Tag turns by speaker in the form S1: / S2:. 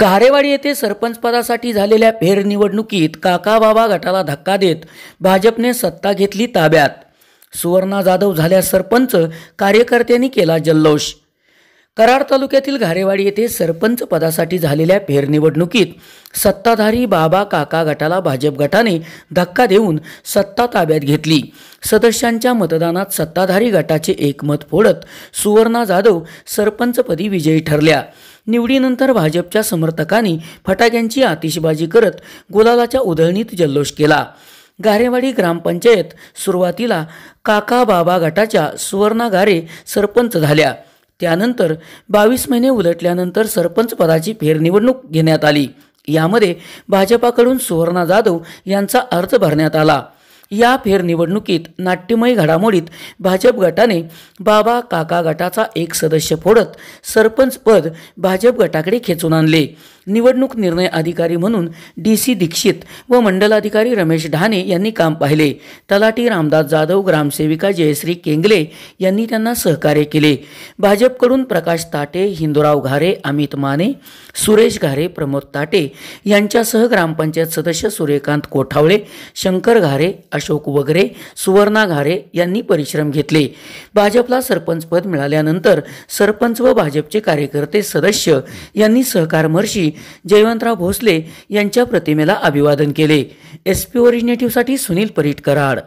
S1: गारेवाडी येथे सरपंचपदासाठी झालेल्या फेरनिवडणुकीत बाबा गटाला धक्का देत भाजपने सत्ता घेतली ताब्यात सुवर्णा जाधव झाल्या सरपंच कार्यकर्त्यांनी केला जल्लोष कराड तालुक्यातील घारेवाडी येथे सरपंच पदासाठी झालेल्या फेरनिवडणुकीत सत्ताधारी बाबा काका गटाला भाजप गटाने धक्का देऊन सत्ता ताब्यात घेतली सदस्यांच्या मतदानात सत्ताधारी गटाचे एकमत फोडत सुवर्णा जाधव सरपंचपदी विजयी ठरल्या निवडीनंतर भाजपच्या समर्थकांनी फटाक्यांची आतिषबाजी करत गुलालाच्या उधळणीत जल्लोष केला गारेवाडी ग्रामपंचायत सुरुवातीला काका बाबा गटाच्या सुवर्णा गारे सरपंच झाल्या त्यानंतर बावीस महिने उलटल्यानंतर सरपंच पदाची फेरनिवडणूक घेण्यात आली यामध्ये भाजपाकडून सुवर्णा जाधव यांचा अर्ज भरण्यात आला या फेरनिवडणुकीत नाट्यमय घडामोडीत भाजप गटाने बाबा काका गटाचा एक सदस्य फोडत सरपंच पद भाजप गटाकडे खेचून आणले निवडणूक निर्णय अधिकारी म्हणून डी सी दीक्षित व मंडलाधिकारी रमेश ढाणे यांनी काम पाहिले तलाठी रामदास जाधव ग्रामसेविका जयश्री केंगले यांनी त्यांना सहकार्य केले भाजपकडून प्रकाश ताटे हिंदुराव घारे अमित माने सुरेश घारे प्रमोद ताटे यांच्यासह ग्रामपंचायत सदस्य सूर्यकांत कोठावळे शंकर घारे अशोक वगरे सुवर्णा घारे यांनी परिश्रम घेतले भाजपला सरपंच पद मिळाल्यानंतर सरपंच व भाजपचे कार्यकर्ते सदस्य यांनी सहकारमर्शी जयवंतराव भोसले यांच्या प्रतिमेला अभिवादन केले एसपी पी ओरिजिनेटिव्हसाठी सुनील परीट कराड